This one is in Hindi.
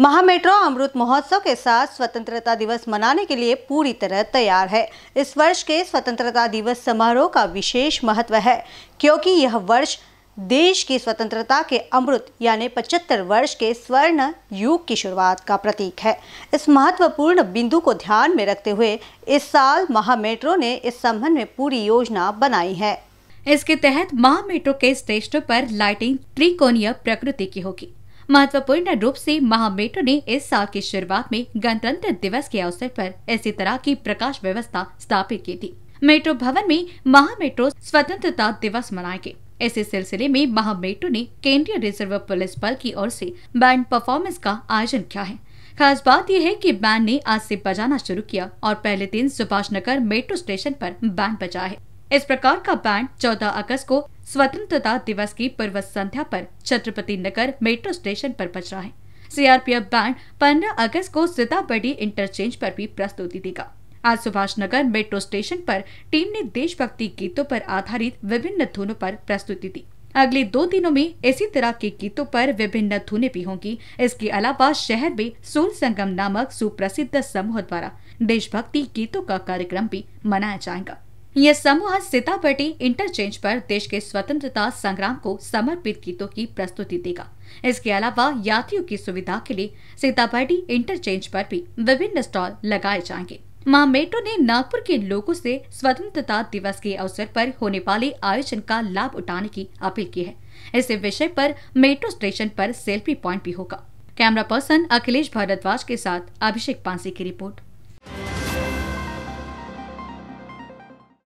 महामेट्रो अमृत महोत्सव के साथ स्वतंत्रता दिवस मनाने के लिए पूरी तरह तैयार है इस वर्ष के स्वतंत्रता दिवस समारोह का विशेष महत्व है क्योंकि यह वर्ष देश की स्वतंत्रता के अमृत यानी पचहत्तर वर्ष के स्वर्ण युग की शुरुआत का प्रतीक है इस महत्वपूर्ण बिंदु को ध्यान में रखते हुए इस साल महामेट्रो ने इस संबंध में पूरी योजना बनाई है इसके तहत महामेट्रो के स्टेशनों पर लाइटिंग त्रिकोणीय प्रकृति की होगी महत्वपूर्ण रूप से महामेटो ने इस साल की शुरुआत में गणतंत्र दिवस के अवसर पर इसी तरह की प्रकाश व्यवस्था स्थापित की थी मेट्रो भवन में महामेट्रो स्वतंत्रता दिवस मनाएंगे इसी सिलसिले में महामेट्रो ने केंद्रीय रिजर्व पुलिस बल की ओर से बैंड परफॉर्मेंस का आयोजन किया है खास बात यह है कि बैंड ने आज से बजाना शुरू किया और पहले दिन सुभाष नगर मेट्रो स्टेशन पर बैंड बजा है इस प्रकार का बैंड 14 अगस्त को स्वतंत्रता दिवस की पूर्व संध्या पर छत्रपति नगर मेट्रो स्टेशन पर बज रहा है सीआरपीएफ बैंड 15 अगस्त को सीताबड़ी इंटरचेंज पर भी प्रस्तुति देगा आज सुभाष नगर मेट्रो स्टेशन पर टीम ने देशभक्ति गीतों पर आधारित विभिन्न धुनों पर प्रस्तुति दी अगले दो दिनों में इसी तरह के गीतों पर विभिन्न धुने भी होंगी इसके अलावा शहर में सोल संगम नामक सुप्रसिद्ध समूह द्वारा देशभक्ति गीतों का कार्यक्रम भी मनाया जाएगा यह समूह सीतापटी इंटरचेंज पर देश के स्वतंत्रता संग्राम को समर्पित गीतों की प्रस्तुति देगा इसके अलावा यात्रियों की सुविधा के लिए सीतापटी इंटरचेंज पर भी विभिन्न स्टॉल लगाए जाएंगे मां मेट्रो ने नागपुर के लोगों से स्वतंत्रता दिवस के अवसर पर होने वाले आयोजन का लाभ उठाने की अपील की है इस विषय पर मेट्रो स्टेशन पर सेल्फी पॉइंट भी होगा कैमरा पर्सन अखिलेश भारद्वाज के साथ अभिषेक पांसी की रिपोर्ट